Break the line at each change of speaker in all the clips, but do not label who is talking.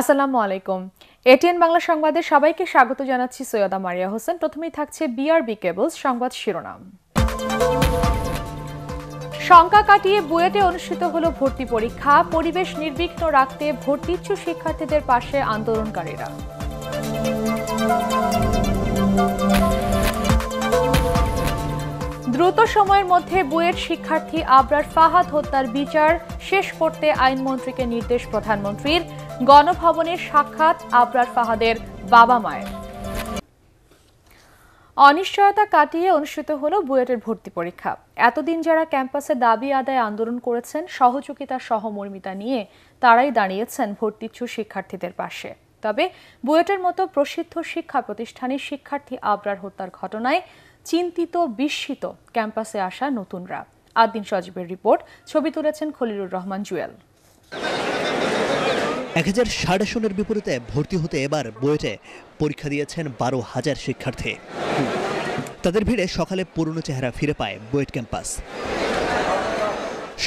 আসসালামু আলাইকুম এটিএন বাংলা সংবাদে সবাইকে স্বাগত জানাচ্ছি সৈয়দা মারিয়া হোসেন প্রথমেই থাকছে বিআরবি কেবলস সংবাদ শিরোনাম শঙ্কা কাটিয়ে বুয়েটে অনুষ্ঠিত হলো ভর্তি পরীক্ষা পরিবেশ নির্বিঘ্ন রাখতে ভর্তিচ্ছু শিক্ষার্থীদের পাশে আন্দোলনকারীরা দ্রুত সময়ের মধ্যে বুয়েট শিক্ষার্থী আবরার ফাহাদ হত্যার বিচার শেষ করতে আইনমন্ত্রীকে নির্দেশ প্রধানমন্ত্রীর গণভবনের সাক্ষাৎ আবরার ফাহাদের বাবা মায়ের অনিশ্চয়তা কাটিয়ে অনুষ্ঠিত হল বুয়েটের ভর্তি পরীক্ষা এতদিন যারা ক্যাম্পাসে দাবি আদায় আন্দোলন করেছেন সহযোগিতা সহমর্মিতা নিয়ে তারাই দাঁড়িয়েছেন ভর্তিচ্ছু শিক্ষার্থীদের পাশে তবে বুয়েটের মতো প্রসিদ্ধ শিক্ষা প্রতিষ্ঠানে শিক্ষার্থী আবরার হত্যার ঘটনায় চিন্তিত বিস্মিত ক্যাম্পাসে আসা নতুনরা আদিন সজীবের রিপোর্ট ছবি তুলেছেন খলিলুর রহমান জুয়েল
এক হাজার ষাট সনের বিপরীতে ভর্তি হতে এবার বুয়েটে পরীক্ষা দিয়েছেন বারো হাজার শিক্ষার্থী তাদের ভিড়ে সকালে পুরনো চেহারা ফিরে পায় বুয়েট ক্যাম্পাস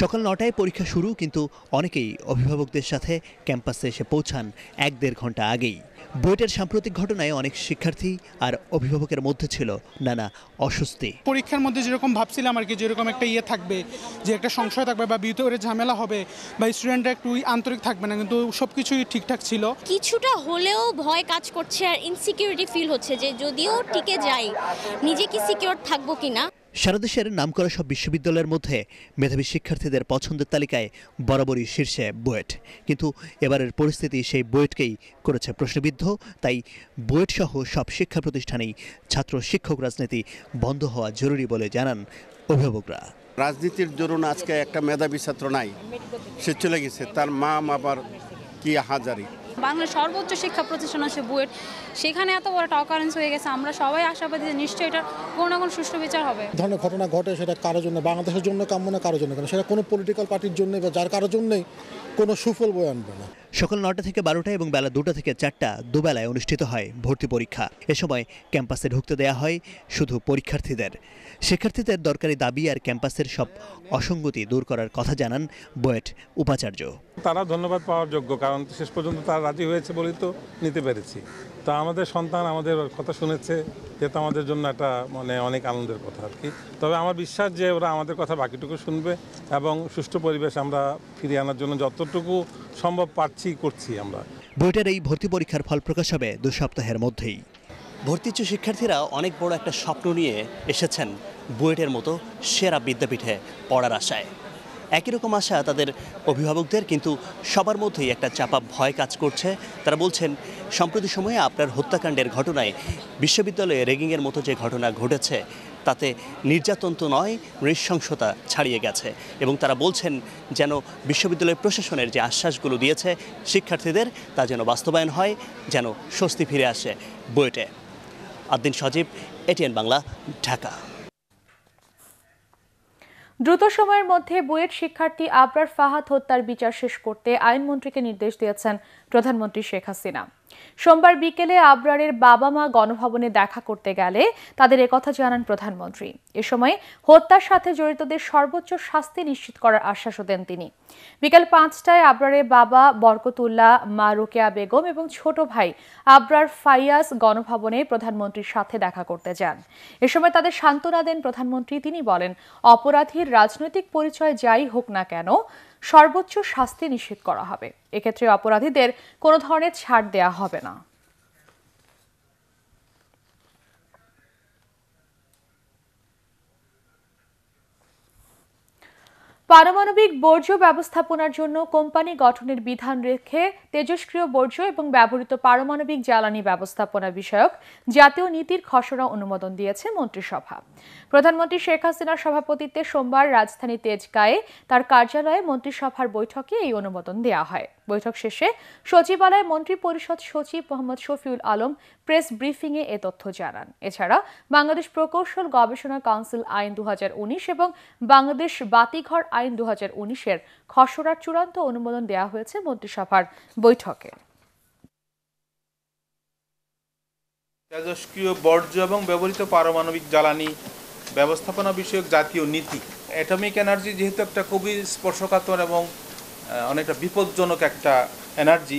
সকাল নটায় পরীক্ষা শুরু কিন্তু অনেকেই অভিভাবকদের সাথে ক্যাম্পাসে এসে পৌঁছান এক দেড় ঘন্টা আগেই বুয়েটের সাম্প্রতিক ঘটনায় অনেক শিক্ষার্থী আর অভিভাবকের মধ্যে ছিল নানা অস্বস্তি
পরীক্ষার মধ্যে যেরকম ভাবছিলাম আর কি যেরকম একটা ইয়ে থাকবে যে একটা সংশয় থাকবে বা ভিতরে ঝামেলা হবে বা স্টুডেন্টরা একটু আন্তরিক থাকবে না কিন্তু সব কিছুই
ঠিকঠাক ছিল
কিছুটা হলেও ভয় কাজ করছে আর ইনসিকিউরিটি ফিল হচ্ছে যে যদিও টিকে যাই নিজে কি সিকিউর থাকবো কিনা
সারা দেশের নামকরা সব বিশ্ববিদ্যালয়ের মধ্যে মেধাবী শিক্ষার্থীদের পছন্দের তালিকায় বরাবরই শীর্ষে বুয়েট কিন্তু এবারের পরিস্থিতি সেই বুয়েটকেই করেছে প্রশ্নবিদ্ধ তাই বুয়েট সহ সব শিক্ষা প্রতিষ্ঠানেই ছাত্র শিক্ষক রাজনীতি বন্ধ হওয়া জরুরি বলে জানান অভিভাবকরা
রাজনীতির দরুন আজকে একটা মেধাবী ছাত্র নাই সে চলে গেছে তার মা বাবার কি হাজারি
বাংলার সর্বোচ্চ শিক্ষা প্রতিষ্ঠান আছে বুয়েট সেখানে এত বড় একটা অকারেন্স হয়ে গেছে আমরা সবাই আশাবাদী যে নিশ্চয়ই এটা কোনো না কোনো সুষ্ঠু বিচার হবে
ধরনের ঘটনা ঘটে সেটা কারোর জন্য বাংলাদেশের জন্য কাম্য না কারোর জন্য কেন সেটা কোনো পলিটিক্যাল পার্টির জন্য বা যার কারোর জন্যই কোনো সুফল
বয়ে আনবে না সকাল নটা থেকে বারোটা এবং বেলা দুটা থেকে চারটা দুবেলায় অনুষ্ঠিত হয় ভর্তি পরীক্ষা এ সময় ক্যাম্পাসে ঢুকতে দেয়া হয় শুধু পরীক্ষার্থীদের শিক্ষার্থীদের দরকারি দাবি আর ক্যাম্পাসের সব অসঙ্গতি দূর করার কথা জানান বয়েট উপাচার্য
তারা ধন্যবাদ পাওয়ার যোগ্য কারণ শেষ পর্যন্ত তারা রাজি হয়েছে বলেই তো নিতে পেরেছি তা আমাদের সন্তান আমাদের কথা শুনেছে যেটা আমাদের জন্য একটা মানে অনেক আনন্দের কথা আর কি তবে আমার বিশ্বাস যে ওরা আমাদের কথা বাকিটুকু শুনবে এবং সুষ্ঠু পরিবেশ আমরা ফিরিয়ে আনার জন্য যত যতটুকু সম্ভব পারছি করছি
আমরা বুয়েটের এই ভর্তি পরীক্ষার ফল প্রকাশ হবে দু সপ্তাহের মধ্যেই ভর্তিচ্ছু শিক্ষার্থীরা অনেক বড় একটা স্বপ্ন নিয়ে এসেছেন বুয়েটের মতো সেরা বিদ্যাপীঠে পড়ার আশায় একই রকম আশা তাদের অভিভাবকদের কিন্তু সবার মধ্যেই একটা চাপা ভয় কাজ করছে তারা বলছেন সম্প্রতি সময়ে আপনার হত্যাকাণ্ডের ঘটনায় বিশ্ববিদ্যালয়ে রেগিংয়ের মতো যে ঘটনা ঘটেছে তাতে নির্যাতন তো নয় নৃশংসতা ছাড়িয়ে গেছে এবং তারা বলছেন যেন বিশ্ববিদ্যালয় প্রশাসনের যে আশ্বাসগুলো দিয়েছে শিক্ষার্থীদের তা যেন বাস্তবায়ন হয় যেন স্বস্তি ফিরে আসে বইটে আদ্দিন সজীব এটিএন বাংলা ঢাকা
দ্রুত সময়ের মধ্যে বুয়েট শিক্ষার্থী আবরার ফাহাদ হত্যার বিচার শেষ করতে আইনমন্ত্রীকে নির্দেশ দিয়েছেন প্রধানমন্ত্রী শেখ হাসিনা সোমবার বিকেলে আবরারের বাবা মা গণভবনে দেখা করতে গেলে তাদের একথা জানান প্রধানমন্ত্রী এ সময় হত্যার সাথে জড়িতদের সর্বোচ্চ শাস্তি নিশ্চিত করার আশ্বাসও দেন তিনি বিকেল পাঁচটায় আবরারের বাবা বরকতুল্লাহ মা রোকেয়া বেগম এবং ছোট ভাই আবরার ফাইয়াস গণভবনে প্রধানমন্ত্রীর সাথে দেখা করতে যান এ সময় তাদের সান্ত্বনা দেন প্রধানমন্ত্রী তিনি বলেন অপরাধীর রাজনৈতিক পরিচয় যাই হোক না কেন সর্বোচ্চ শাস্তি নিশ্চিত করা হবে এক্ষেত্রে অপরাধীদের কোনো ধরনের ছাড় দেয়া হবে না পারমাণবিক বর্জ্য ব্যবস্থাপনার জন্য কোম্পানি গঠনের বিধান রেখে তেজস্ক্রিয় বর্জ্য এবং ব্যবহৃত পারমাণবিক জ্বালানি ব্যবস্থাপনা বিষয়ক জাতীয় নীতির খসড়া অনুমোদন দিয়েছে মন্ত্রিসভা প্রধানমন্ত্রী শেখ হাসিনার সভাপতিত্বে সোমবার রাজধানী তেজগাঁয়ে তার কার্যালয়ে মন্ত্রিসভার বৈঠকে এই অনুমোদন দেওয়া হয় বৈঠক শেষে সচিবালয়ে মন্ত্রী পরিষদ সচিব মোহাম্মদ শফিউল আলম প্রেস ব্রিফিংয়ে এ তথ্য জানান এছাড়া বাংলাদেশ প্রকৌশল গবেষণা কাউন্সিল আইন দু এবং বাংলাদেশ বাতিঘর আইন দু হাজার উনিশের খসড়ার চূড়ান্ত অনুমোদন দেওয়া হয়েছে মন্ত্রিসভার বৈঠকে
তেজস্ক্রিয় বর্জ্য এবং ব্যবহৃত পারমাণবিক জ্বালানি ব্যবস্থাপনা বিষয়ক জাতীয় নীতি অ্যাটমিক এনার্জি যেহেতু একটা খুবই স্পর্শকাতর এবং অনেকটা বিপজ্জনক একটা এনার্জি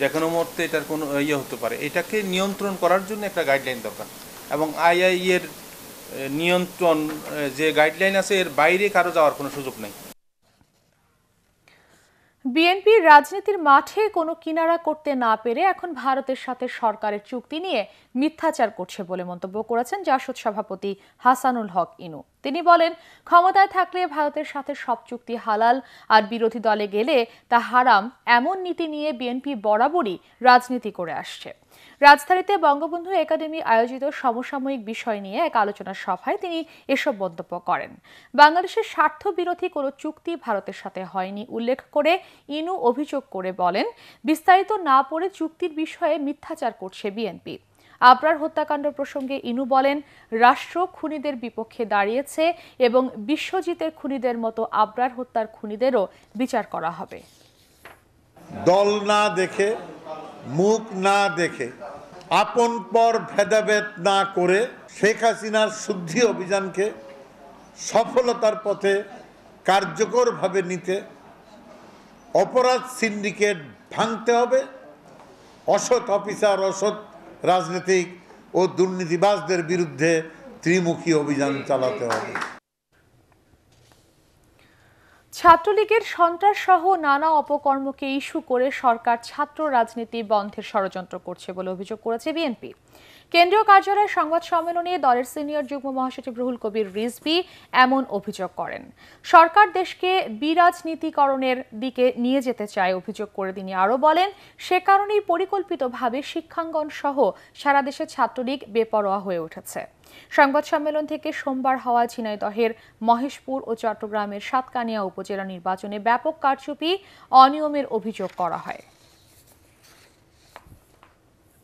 যে কোনো মুহূর্তে এটার কোনো ইয়ে হতে পারে এটাকে নিয়ন্ত্রণ করার জন্য একটা গাইডলাইন দরকার এবং আইআইএর নিয়ন্ত্রণ যে গাইডলাইন আছে এর বাইরে কারো যাওয়ার কোনো সুযোগ নেই
বিএনপির রাজনীতির মাঠে কোনো কিনারা করতে না পেরে এখন ভারতের সাথে সরকারের চুক্তি নিয়ে মিথ্যাচার করছে বলে মন্তব্য করেছেন জাসদ সভাপতি হাসানুল হক ইনু তিনি বলেন ক্ষমতায় থাকলে ভারতের সাথে সব চুক্তি হালাল আর বিরোধী দলে গেলে তা হারাম এমন নীতি নিয়ে বিএনপি বরাবরই রাজনীতি করে আসছে রাজধানীতে বঙ্গবন্ধু একাডেমি আয়োজিত সমসাময়িক বিষয় নিয়ে এক আলোচনা সভায় তিনি এসব মন্তব্য করেন বাংলাদেশের স্বার্থ বিরোধী কোনো চুক্তি ভারতের সাথে হয়নি উল্লেখ করে ইনু অভিযোগ করে বলেন বিস্তারিত না পড়ে চুক্তির বিষয়ে মিথ্যাচার করছে বিএনপি আবরার হত্যাকাণ্ড প্রসঙ্গে ইনু বলেন রাষ্ট্র খুনিদের বিপক্ষে দাঁড়িয়েছে এবং বিশ্বজিতের খুনিদের মতো আবরার হত্যার খুনিদেরও বিচার করা হবে
দল না দেখে মুখ না দেখে আপন পর ভেদাভেদ না করে শেখ হাসিনার শুদ্ধি অভিযানকে সফলতার পথে কার্যকরভাবে নিতে অপরাধ সিন্ডিকেট ভাঙতে হবে অসৎ অফিসার অসৎ রাজনীতিক ও দুর্নীতিবাজদের বিরুদ্ধে ত্রিমুখী অভিযান চালাতে হবে
ছাত্রলীগের সন্ত্রাস সহ নানা অপকর্মকে ইস্যু করে সরকার ছাত্র রাজনীতি বন্ধের ষড়যন্ত্র করছে বলে অভিযোগ করেছে বিএনপি কেন্দ্রীয় কার্যালয়ের সংবাদ সম্মেলনে দলের সিনিয়র যুগ্ম মহাসচিব রুহুল কবির রিজবি এমন অভিযোগ করেন সরকার দেশকে বিরাজনীতিকরণের দিকে নিয়ে যেতে চায় অভিযোগ করে তিনি আরও বলেন সে কারণেই পরিকল্পিতভাবে শিক্ষাঙ্গন সহ সারা দেশে ছাত্রলীগ বেপরোয়া হয়ে উঠেছে সংবাদ সম্মেলন থেকে সোমবার হওয়া ঝিনাইদহের মহেশপুর ও চট্টগ্রামের সাতকানিয়া উপজেলা নির্বাচনে ব্যাপক কারচুপি অনিয়মের অভিযোগ করা হয়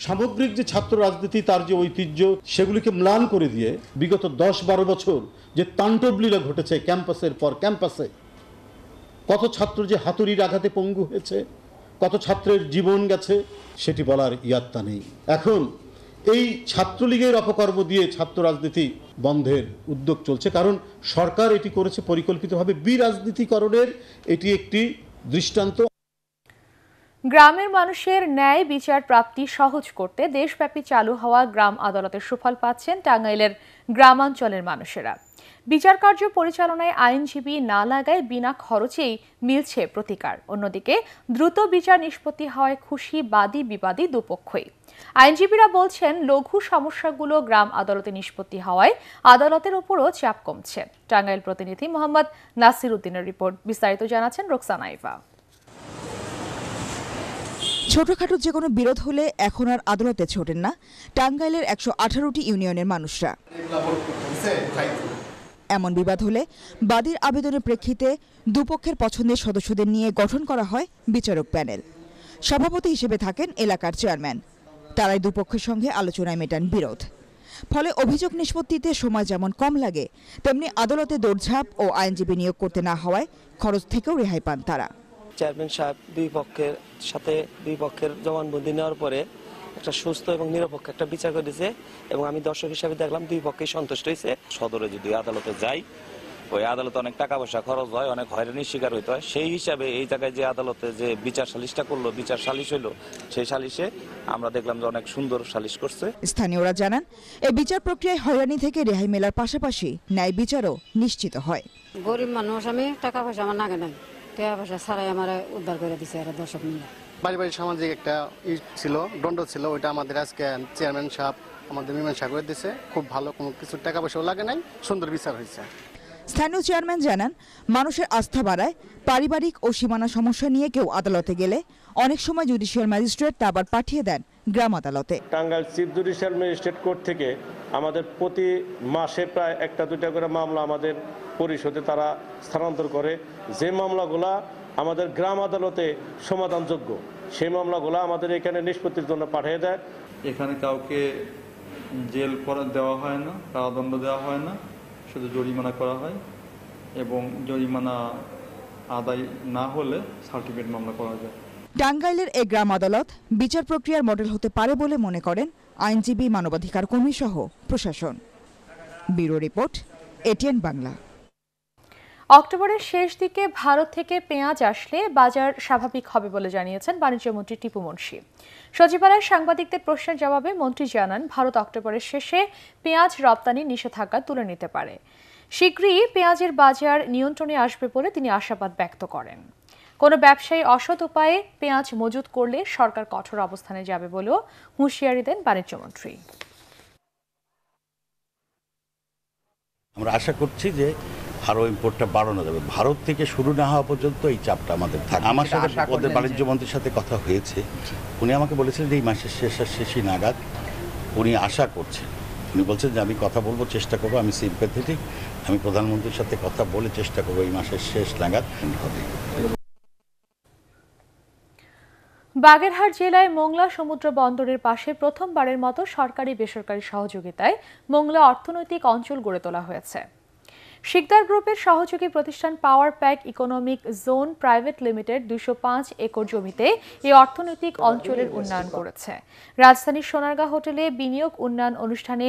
সামগ্রিক যে ছাত্র রাজনীতি তার যে ঐতিহ্য সেগুলিকে ম্লান করে দিয়ে বিগত দশ বারো বছর যে তাণ্ডব লীলা ঘটেছে ক্যাম্পাসের পর ক্যাম্পাসে কত ছাত্র যে হাতুড়ির আঘাতে পঙ্গু হয়েছে কত ছাত্রের জীবন গেছে সেটি বলার ইয়াত্তা নেই এখন এই ছাত্রলীগের অপকর্ম দিয়ে ছাত্র রাজনীতি বন্ধের উদ্যোগ চলছে কারণ সরকার এটি করেছে পরিকল্পিতভাবে বিরাজনীতিকরণের এটি একটি দৃষ্টান্ত
গ্রামের মানুষের ন্যায় বিচার প্রাপ্তি সহজ করতে দেশব্যাপী চালু হওয়া গ্রাম আদালতের সুফল পাচ্ছেন টাঙ্গাইলের গ্রামাঞ্চলের মানুষেরা বিচার কার্য পরিচালনায় আইনজীবী না লাগায় বিনা খরচেই মিলছে প্রতিকার অন্যদিকে দ্রুত বিচার নিষ্পত্তি হওয়ায় খুশি বাদী বিবাদী দুপক্ষই আইনজীবীরা বলছেন লঘু সমস্যাগুলো গ্রাম আদালতে নিষ্পত্তি হওয়ায় আদালতের উপরও চাপ কমছে টাঙ্গাইল প্রতিনিধি মোহাম্মদ নাসির উদ্দিনের রিপোর্ট বিস্তারিত জানাচ্ছেন রোকসানা ইভা
ছোটখাটো যে কোনো বিরোধ হলে এখন আর আদালতে ছোটেন না টাঙ্গাইলের একশো আঠারোটি ইউনিয়নের মানুষরা এমন বিবাদ হলে বাদীর আবেদনের প্রেক্ষিতে দুপক্ষের পছন্দের সদস্যদের নিয়ে গঠন করা হয় বিচারক প্যানেল সভাপতি হিসেবে থাকেন এলাকার চেয়ারম্যান তারাই দুপক্ষের সঙ্গে আলোচনায় মেটান বিরোধ ফলে অভিযোগ নিষ্পত্তিতে সময় যেমন কম লাগে তেমনি আদালতে দৌড়ঝাঁপ ও আইনজীবী নিয়োগ করতে না হওয়ায় খরচ থেকেও রেহাই পান তারা
চেয়ারম্যান সাহেব দুই পক্ষের সাথে দুই পক্ষের জবানবন্দি নেওয়ার পরে একটা সুস্থ এবং নিরপেক্ষ একটা বিচার করেছে এবং আমি দর্শক হিসাবে দেখলাম দুই পক্ষে সন্তুষ্ট হয়েছে সদরে যদি আদালতে যাই ওই আদালতে অনেক টাকা পয়সা খরচ
হয় অনেক হয়রানির শিকার হইতে হয় সেই হিসাবে এই জায়গায় যে আদালতে যে বিচার সালিশটা করলো বিচার সালিশ হইলো সেই সালিশে আমরা দেখলাম যে অনেক সুন্দর সালিশ করছে
স্থানীয়রা জানান এই বিচার প্রক্রিয়ায় হয়রানি থেকে রেহাই মেলার পাশাপাশি ন্যায় বিচারও নিশ্চিত হয় গরিব মানুষ
আমি টাকা পয়সা আমার নাগে নাই টাকা পয়সা ছাড়াই আমার উদ্ধার করে দিছে এরা দর্শক মিলে পারিবারিক সামাজিক একটা ই ছিল দণ্ড ছিল ওইটা আমাদের আজকে চেয়ারম্যান সাহেব আমাদের মিমান সাগরের দিছে খুব ভালো কোনো কিছু টাকা পয়সাও লাগে নাই সুন্দর বিচার হয়েছে
স্থানীয় চেয়ারম্যান জানান মানুষের আস্থা বাড়ায় পারিবারিক ও সীমানা সমস্যা নিয়ে কেউ আদালতে গেলে অনেক সময় জুডিশিয়াল ম্যাজিস্ট্রেট তা আবার পাঠিয়ে দেন গ্রাম আদালতে
Tangail chief judicial magistrate court থেকে আমাদের প্রতি মাসে প্রায় একটা দুইটা করে মামলা আমাদের পরিষদে তারা স্থানান্তর করে যে মামলাগুলা আমাদের গ্রাম আদালতে সমাধানযোগ্য সেই মামলাগুলো আমাদের এখানে নিষ্পত্তির জন্য পাঠিয়ে দেয় এখানে কাউকে জেল করে দেওয়া হয় না কারাদণ্ড দেওয়া হয় না শুধু জরিমানা করা হয় এবং জরিমানা আদায় না হলে সার্টিফিকেট মামলা করা যায়
টাঙ্গাইলের এ গ্রাম আদালত বিচার প্রক্রিয়ার মডেল হতে পারে বলে মনে করেন আইনজীবী মানবাধিকার কর্মী সহ প্রশাসন ব্যুরো রিপোর্ট এটিএন বাংলা অক্টোবরের
শেষ দিকে ভারত থেকে পেঁয়াজ আসলে বাজার স্বাভাবিক হবে বলে জানিয়েছেন বাণিজ্যমন্ত্রী টিপু মুন্সি সচিবালয়ের সাংবাদিকদের প্রশ্নের জবাবে মন্ত্রী জানান ভারত অক্টোবরের শেষে পেঁয়াজ রপ্তানি নিষেধাজ্ঞা তুলে নিতে পারে শীঘ্রই পেঁয়াজের বাজার নিয়ন্ত্রণে আসবে বলে তিনি আশাবাদ ব্যক্ত করেন কোনো ব্যবসায়ী অসৎ উপায়ে পেঁয়াজ মজুত করলে সরকার কঠোর অবস্থানে যাবে বলেও হুঁশিয়ারি দেন বাণিজ্যমন্ত্রী
আমরা আশা করছি যে আরও ইম্পোর্টটা বাড়ানো যাবে ভারত থেকে শুরু না হওয়া পর্যন্ত এই চাপটা আমাদের থাকে আমার সাথে ওদের বাণিজ্য মন্ত্রীর সাথে কথা হয়েছে উনি আমাকে বলেছিলেন যে এই মাসের শেষ আর শেষই নাগাদ উনি আশা করছেন উনি বলছেন যে আমি কথা বলবো চেষ্টা করবো আমি সিম্প্যাথেটিক আমি প্রধানমন্ত্রীর সাথে কথা বলে চেষ্টা করবো এই মাসের শেষ নাগাদ হবে
বাগেরহাট জেলায় মোংলা সমুদ্র বন্দরের পাশে প্রথমবারের মতো সরকারি বেসরকারি সহযোগিতায় মোংলা অর্থনৈতিক অঞ্চল গড়ে তোলা হয়েছে শিকদার গ্রুপের সহযোগী প্রতিষ্ঠান power pack economic zone private limited দুশো পাঁচ একর জমিতে এই অর্থনৈতিক অঞ্চলের উন্নয়ন করেছে রাজধানীর সোনারগাঁ হোটেলে বিনিয়োগ উন্নয়ন অনুষ্ঠানে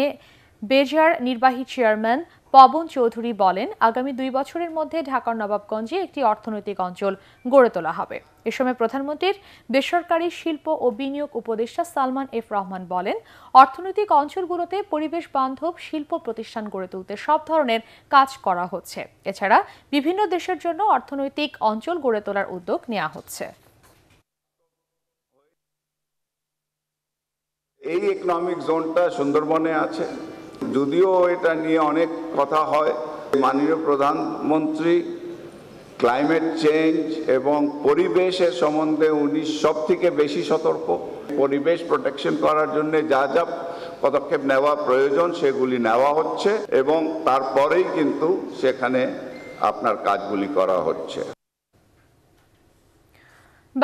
বেজার নির্বাহী চেয়ারম্যান পবন চৌধুরী বলেন আগামী দুই বছরের মধ্যে ঢাকার নবাবগঞ্জে একটি অর্থনৈতিক অঞ্চল গড়ে তোলা হবে এ সময় প্রধানমন্ত্রীর বেসরকারি শিল্প ও বিনিয়োগ উপদেষ্টা সালমান এফ রহমান বলেন অর্থনৈতিক অঞ্চলগুলোতে পরিবেশ বান্ধব শিল্প প্রতিষ্ঠান গড়ে তুলতে সব ধরনের কাজ করা হচ্ছে এছাড়া বিভিন্ন দেশের জন্য অর্থনৈতিক অঞ্চল গড়ে তোলার উদ্যোগ নেওয়া হচ্ছে
এই ইকোনমিক জোনটা সুন্দরবনে আছে যদিও এটা নিয়ে অনেক কথা হয় মাননীয় প্রধানমন্ত্রী ক্লাইমেট চেঞ্জ এবং পরিবেশের সম্বন্ধে উনি সব থেকে বেশি সতর্ক পরিবেশ প্রোটেকশন করার জন্য যা যা পদক্ষেপ নেওয়া প্রয়োজন সেগুলি নেওয়া হচ্ছে এবং তারপরেই কিন্তু সেখানে আপনার কাজগুলি করা হচ্ছে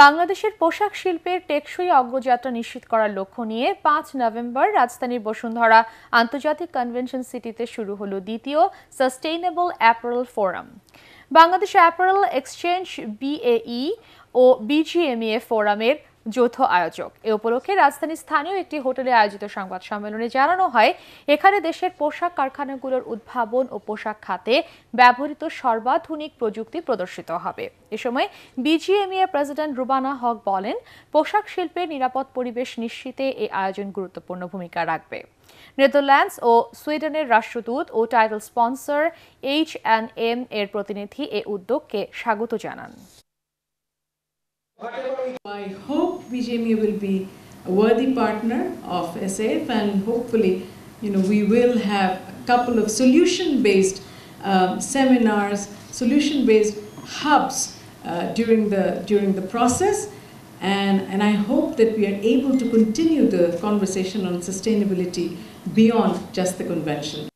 বাংলাদেশের পোশাক শিল্পের টেকসই অগ্রযাত্রা নিশ্চিত করার লক্ষ্য নিয়ে পাঁচ নভেম্বর রাজধানীর বসুন্ধরা আন্তর্জাতিক কনভেনশন সিটিতে শুরু হলো দ্বিতীয় sustainable apparel forum Bangladesh apparel exchange BAE ও বিজিএমএ ফোরামের যৌথ আয়োজক এ উপলক্ষে রাজধানীর স্থানীয় একটি হোটেলে আয়োজিত সংবাদ সম্মেলনে জানানো হয় এখানে দেশের পোশাক কারখানাগুলোর উদ্ভাবন ও পোশাক খাতে ব্যবহৃত সর্বাধুনিক প্রযুক্তি প্রদর্শিত হবে এ সময় BGMEA e president Rubana Huq বলেন পোশাক শিল্পের নিরাপদ পরিবেশ নিশ্চিতে এই আয়োজন গুরুত্বপূর্ণ ভূমিকা রাখবে নেদারল্যান্ডস ও সুইডেনের রাষ্ট্রদূত ও title sponsor H and M এর প্রতিনিধি এ উদ্যোগকে স্বাগত জানান I hope VJME will be a worthy partner of SAF and hopefully, you know, we will have a couple of solution-based um, seminars, solution-based hubs uh, during the during the process. And, and I hope that we are able to continue the conversation on sustainability beyond just the convention.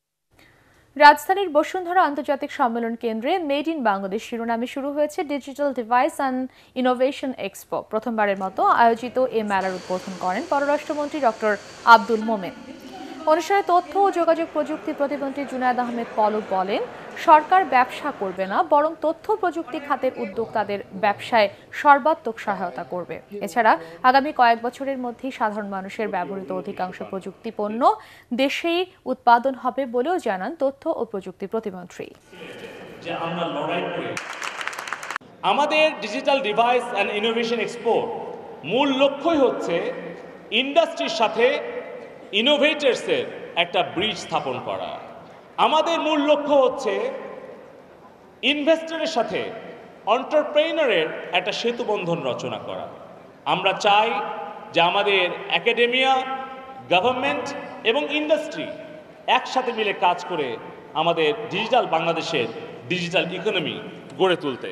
রাজধানীর বসুন্ধরা আন্তর্জাতিক সম্মেলন কেন্দ্রে made in Bangladesh শিরোনামে শুরু হয়েছে digital device and innovation expo প্রথমবারের মতো আয়োজিত এ মেলার উদ্বোধন করেন পররাষ্ট্রমন্ত্রী ডক্টর আব্দুল মোমেন অনুষ্ঠানে তথ্য ও যোগাযোগ প্রযুক্তি প্রতিমন্ত্রী জুনায়দ আহমেদ পলব বলেন সরকার ব্যবসা করবে না বরং তথ্য প্রযুক্তি খাতের উদ্যোক্তাদের ব্যবসায় সর্বাত্মক সহায়তা করবে এছাড়া আগামী কয়েক বছরের মধ্যেই সাধারণ মানুষের ব্যবহৃত অধিকাংশ প্রযুক্তি পণ্য দেশেই উৎপাদন হবে বলেও জানান তথ্য ও প্রযুক্তি প্রতিমন্ত্রী
আমাদের ডিজিটাল ডিভাইস অ্যান্ড ইনোভেশন এক্সপোর্ট মূল লক্ষ্যই হচ্ছে ইন্ডাস্ট্রির সাথে ইনোভেটার্সের একটা ব্রিজ স্থাপন করা আমাদের মূল লক্ষ্য হচ্ছে ইনভেস্টরের সাথে অন্টারপ্রেনারের একটা সেতুবন্ধন রচনা করা আমরা চাই যে আমাদের অ্যাকাডেমিয়া গভর্নমেন্ট এবং ইন্ডাস্ট্রি একসাথে মিলে কাজ করে আমাদের ডিজিটাল বাংলাদেশের ডিজিটাল ইকোনমি গড়ে তুলতে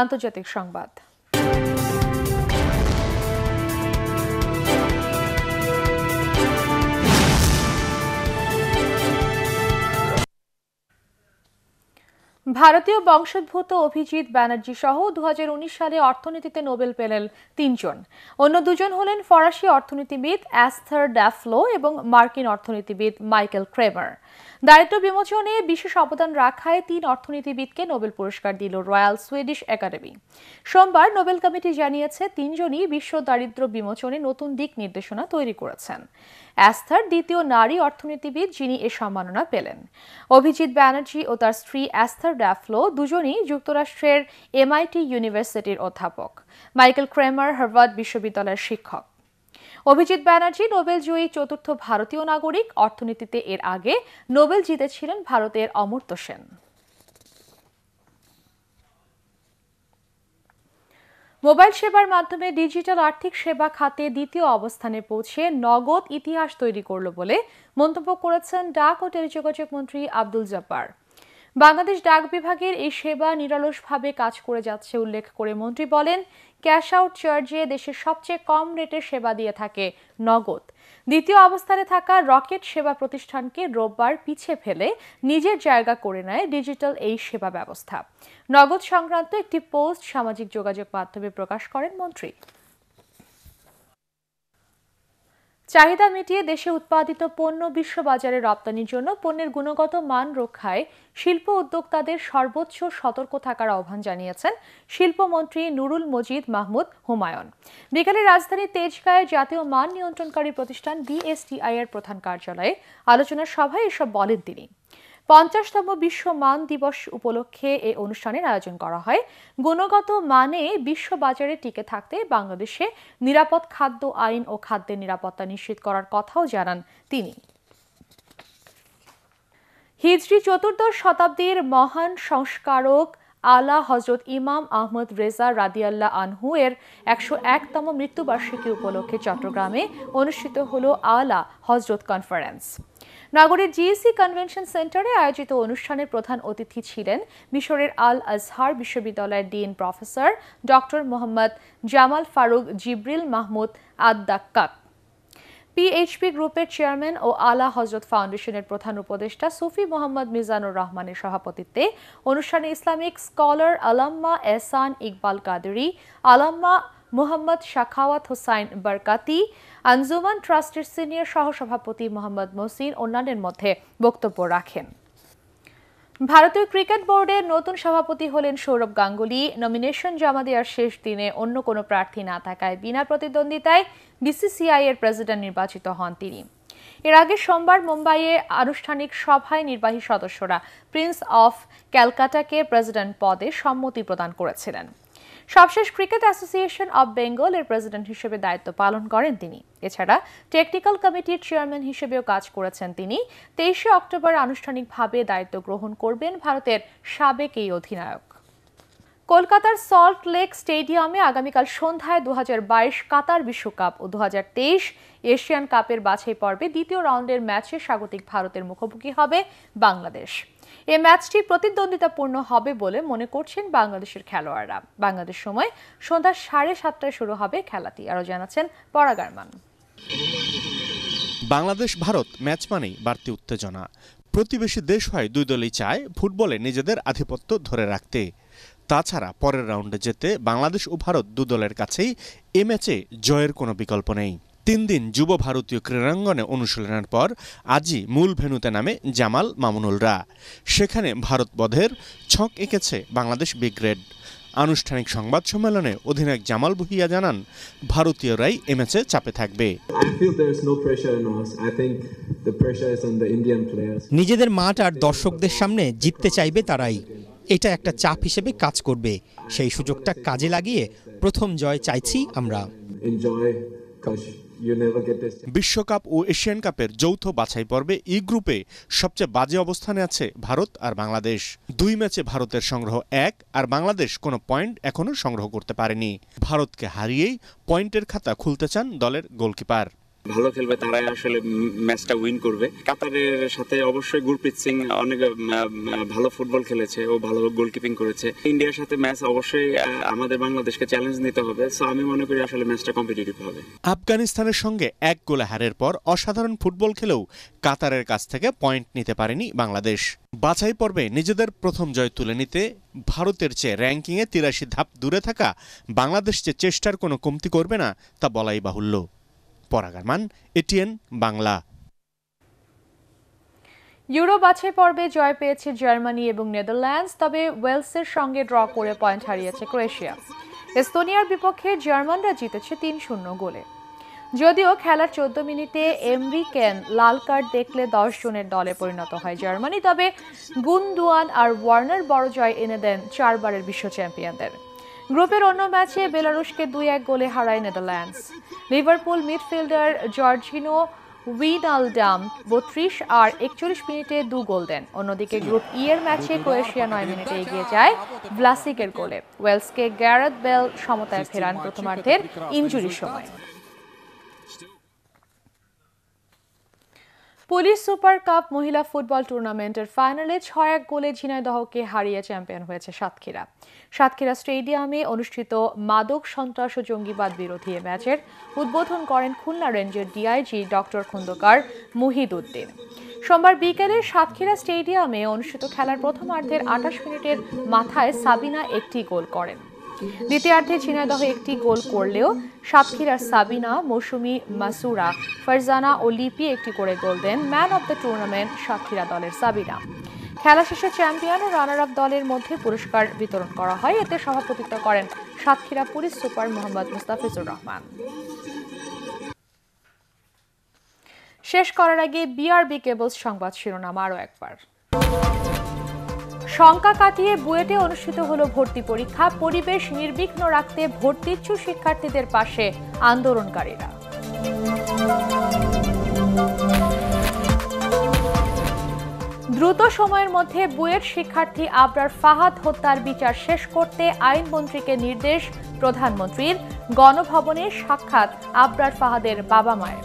আন্তর্জাতিক সংবাদ ভারতীয় বংশোদ্ভূত অভিজিৎ ব্যানার্জি সহ দু সালে অর্থনীতিতে নোবেল পেলেন তিনজন অন্য দুজন হলেন ফরাসি অর্থনীতিবিদ অ্যাস্থার ড্যাফ্লো এবং মার্কিন অর্থনীতিবিদ মাইকেল ক্রেমার দারিদ্র বিমোচনে বিশেষ অবদান রাখায় তিন অর্থনীতিবিদকে নোবেল পুরস্কার দিল রয়্যাল সুইডিশ একাডেমি সোমবার নোবেল কমিটি জানিয়েছে তিনজনই বিশ্ব দারিদ্র বিমোচনে নতুন দিক নির্দেশনা তৈরি করেছেন অ্যাস্থার দ্বিতীয় নারী অর্থনীতিবিদ যিনি এ সম্মাননা পেলেন অভিজিৎ ব্যানার্জি ও তার স্ত্রী অ্যাস্থার ড্যাফলো দুজনই যুক্তরাষ্ট্রের এমআইটি ইউনিভার্সিটির অধ্যাপক মাইকেল ক্রেমার হার্ভার্ড বিশ্ববিদ্যালয়ের শিক্ষক অভিজিৎ ব্যানার্জি নোবেল জয়ী চতুর্থ ভারতীয় নাগরিক অর্থনীতিতে এর আগে নোবেল জিতেছিলেন ভারতের অমর্ত্য সেন মোবাইল সেবার মাধ্যমে ডিজিটাল আর্থিক সেবা খাতে দ্বিতীয় অবস্থানে পৌঁছে নগদ ইতিহাস তৈরি করল বলে মন্তব্য করেছেন ডাক ও টেলিযোগাযোগ মন্ত্রী আব্দুল জব্বার বাংলাদেশ ডাক বিভাগের এই সেবা নিরলসভাবে কাজ করে যাচ্ছে উল্লেখ করে মন্ত্রী বলেন ক্যাশ আউট চার্জে দেশের সবচেয়ে কম রেটে সেবা দিয়ে থাকে নগদ দ্বিতীয় অবস্থানে থাকা রকেট সেবা প্রতিষ্ঠানকে রোববার পিছে ফেলে নিজের জায়গা করে নেয় ডিজিটাল এই সেবা ব্যবস্থা নগদ সংক্রান্ত একটি পোস্ট সামাজিক যোগাযোগ মাধ্যমে প্রকাশ করেন মন্ত্রী চাহিদা মিটিয়ে দেশে উৎপাদিত পণ্য বিশ্ববাজারে রপ্তানির জন্য পণ্যের গুণগত মান রক্ষায় শিল্প উদ্যোক্তাদের সর্বোচ্চ সতর্ক থাকার আহ্বান জানিয়েছেন শিল্পমন্ত্রী নুরুল মজিদ মাহমুদ হুমায়ুন বিকালে রাজধানী তেজগাঁয়ে জাতীয় মান নিয়ন্ত্রণকারী প্রতিষ্ঠান বিএসটিআই এর প্রধান কার্যালয়ে আলোচনা সভায় এসব বলেন তিনি পঞ্চাশতম বিশ্ব মান দিবস উপলক্ষে এই অনুষ্ঠানের আয়োজন করা হয় গুণগত মানে বিশ্ব বাজারে টিকে থাকতে বাংলাদেশে নিরাপদ খাদ্য আইন ও খাদ্যের নিরাপত্তা নিশ্চিত করার কথাও জানান তিনি হিজরি চতুর্দশ শতাব্দীর মহান সংস্কারক আলা হজরত ইমাম আহমদ রেজা রাদিয়াল্লা আনহু এর একশো একতম মৃত্যুবার্ষিকী উপলক্ষে চট্টগ্রামে অনুষ্ঠিত হল আলা হজরত কনফারেন্স নগরের জিএসি কনভেনশন সেন্টারে আয়োজিত অনুষ্ঠানের প্রধান অতিথি ছিলেন মিশরের আল আজহার বিশ্ববিদ্যালয়ের dean professor doctor Mohammad Jamal Faruk Jibril Mahmud Adakkak PHP গ্রুপের চেয়ারম্যান ও আলা হজরত ফাউন্ডেশনের প্রধান উপদেষ্টা সুফি মোহাম্মদ মিজানুর রহমানের সভাপতিত্বে অনুষ্ঠানে ইসলামিক স্কলার আলাম্মা এসান ইকবাল কাদরি আলাম্মা মোহাম্মদ শাখাওয়াত হোসাইন বারকাতি আঞ্জুমান ট্রাস্টের সিনিয়র সহসভাপতি মোহাম্মদ মসিন অন্যান্যের মধ্যে বক্তব্য রাখেন ভারতীয় ক্রিকেট বোর্ডের নতুন সভাপতি হলেন সৌরভ গাঙ্গুলি নমিনেশন জমা দেওয়ার শেষ দিনে অন্য কোনো প্রার্থী না থাকায় বিনা প্রতিদ্বন্দ্বিতায় বিসিসিআই এর প্রেসিডেন্ট নির্বাচিত হন তিনি এর আগে সোমবার মুম্বাইয়ে আনুষ্ঠানিক সভায় নির্বাহী সদস্যরা প্রিন্স অফ ক্যালকাটাকে প্রেসিডেন্ট পদে সম্মতি প্রদান করেছিলেন সবশেষ ক্রিকেট অ্যাসোসিয়েশন অব বেঙ্গল এর প্রেসিডেন্ট হিসেবে দায়িত্ব পালন করেন তিনি এছাড়া টেকনিক্যাল কমিটির চেয়ারম্যান হিসেবেও কাজ করেছেন তিনি তেইশে অক্টোবর আনুষ্ঠানিকভাবে দায়িত্ব গ্রহণ করবেন ভারতের সাবেক এই অধিনায়ক কলকাতার সল্ট লেক স্টেডিয়ামে আগামীকাল সন্ধ্যায় দু কাতার বিশ্বকাপ ও দু এশিয়ান কাপের বাছাই পর্বে দ্বিতীয় রাউন্ডের ম্যাচে স্বাগতিক ভারতের মুখোমুখি হবে বাংলাদেশ এ ম্যাচটি প্রতিদ্বন্দ্বিতাপূর্ণ হবে বলে মনে করছেন বাংলাদেশের খেলোয়াড়রা বাংলাদেশ সময় সন্ধ্যা সাড়ে সাতটায় শুরু হবে খেলাটি আরও জানাচ্ছেন পরাগারমান
বাংলাদেশ ভারত ম্যাচ মানেই বাড়তি উত্তেজনা প্রতিবেশী দেশ হয় দুই দলই চায় ফুটবলে নিজেদের আধিপত্য ধরে রাখতে তাছাড়া পরের রাউন্ডে যেতে বাংলাদেশ ও ভারত দু দলের কাছেই এ ম্যাচে জয়ের কোনো বিকল্প নেই তিন দিন যুব ভারতীয় ক্রীড়াঙ্গনে অনুশীলনের পর আজই মূল ভেনুতে নামে জামাল মামুনুলরা সেখানে ভারত বধের ছক এঁকেছে বাংলাদেশ ব্রিগ্রেড আনুষ্ঠানিক সংবাদ সম্মেলনে অধিনায়ক জামাল ভুহিয়া জানান ভারতীয়রাই ম্যাচে চাপে থাকবে নিজেদের মাঠ আর দর্শকদের সামনে জিততে চাইবে তারাই এটা একটা চাপ হিসেবে কাজ করবে সেই সুযোগটা কাজে লাগিয়ে প্রথম জয় চাইছি আমরা বিশ্বকাপ ও এশিয়ান কাপের যৌথ বাছাই পর্বে ই গ্রুপে সবচেয়ে বাজে অবস্থানে আছে ভারত আর বাংলাদেশ দুই ম্যাচে ভারতের সংগ্রহ এক আর বাংলাদেশ কোনো পয়েন্ট এখনও সংগ্রহ করতে পারেনি ভারতকে হারিয়েই পয়েন্টের খাতা খুলতে চান দলের গোলকিপার ভালো খেলবে তারাই আসলে ম্যাচটা উইন করবে কাতারের সাথে অবশ্যই গুরপ্রীত সিং অনেক ভালো ফুটবল খেলেছে ও ভালো গোলকিপিং করেছে ইন্ডিয়ার সাথে ম্যাচ অবশ্যই আমাদের বাংলাদেশকে চ্যালেঞ্জ নিতে হবে সো আমি মনে করি আসলে ম্যাচটা কম্পিটিটিভ হবে আফগানিস্তানের সঙ্গে এক গোলে হারের পর অসাধারণ ফুটবল খেলেও কাতারের কাছ থেকে পয়েন্ট নিতে পারেনি বাংলাদেশ বাছাই পর্বে নিজেদের প্রথম জয় তুলে নিতে ভারতের চেয়ে র্যাঙ্কিংয়ে তিরাশি ধাপ দূরে থাকা বাংলাদেশ যে চেষ্টার কোনো কমতি করবে না তা বলাই বাহুল্য পরাগারমান এটিএন বাংলা
ইউরো বাছাই পর্বে জয় পেয়েছে জার্মানি এবং নেদারল্যান্ডস তবে ওয়েলসের সঙ্গে ড্র করে পয়েন্ট হারিয়েছে ক্রোয়েশিয়া এস্তোনিয়ার বিপক্ষে জার্মানরা জিতেছে তিন শূন্য গোলে যদিও খেলার চোদ্দ মিনিটে এমরি কেন লাল কার্ড দেখলে দশ জনের দলে পরিণত হয় জার্মানি তবে গুনদুয়ান আর ওয়ার্নার বড় জয় এনে দেন চারবারের বিশ্ব চ্যাম্পিয়নদের গ্রুপের অন্য ম্যাচে বেলারুশকে দুই এক গোলে হারায় Netherlands Liverpool midfielder Georginio Wijnaldum বত্রিশ আর একচল্লিশ মিনিটে দু গোল দেন অন্যদিকে গ্রুপ ই e এর ম্যাচে ক্রোয়েশিয়া নয় মিনিটে এগিয়ে যায় ব্লাসিকের গোলে ওয়েলসকে গ্যারাত বেল সমতায় ফেরান প্রথমার্ধের ইঞ্জুরির সময় পুলিশ সুপার কাপ মহিলা ফুটবল টুর্নামেন্টের ফাইনালে ছয় এক গোলে ঝিনাইদহকে হারিয়ে চ্যাম্পিয়ন হয়েছে সাতক্ষীরা সাতক্ষীরা স্টেডিয়ামে অনুষ্ঠিত মাদক সন্ত্রাস ও জঙ্গিবাদ বিরোধী ম্যাচের উদ্বোধন করেন খুলনা রেঞ্জের ডিআইজি ডক্টর খন্দকার উদ্দিন সোমবার বিকেলে সাতক্ষীরা স্টেডিয়ামে অনুষ্ঠিত খেলার প্রথমার্ধের আঠাশ মিনিটের মাথায় সাবিনা একটি গোল করেন দ্বিতীয়ার্ধে দহে একটি গোল করলেও সাতক্ষীরার সাবিনা মৌসুমি মাসুরা ফারজানা ও লিপি একটি করে গোল দেন man of the tournament Satkhira দলের সাবিনা খেলা শেষে চ্যাম্পিয়ন ও রানার আপ দলের মধ্যে পুরস্কার বিতরণ করা হয় এতে সভাপতিত্ব করেন সাতক্ষীরা পুলিশ সুপার মোহাম্মদ মুস্তাফিজুর রহমান শেষ করার আগে বিআরবি কেবলস সংবাদ শিরোনাম আরও একবার শঙ্কা কাটিয়ে বুয়েটে অনুষ্ঠিত হলো ভর্তি পরীক্ষা পরিবেশ নির্বিঘ্ন রাখতে ভর্তিচ্ছু শিক্ষার্থীদের পাশে আন্দোলনকারীরা দ্রুত সময়ের মধ্যে বুয়েট শিক্ষার্থী আবরার ফাহাদ হত্যার বিচার শেষ করতে আইনমন্ত্রীকে নির্দেশ প্রধানমন্ত্রীর গণভবনে সাক্ষাৎ আবরার ফাহাদের বাবা মায়ের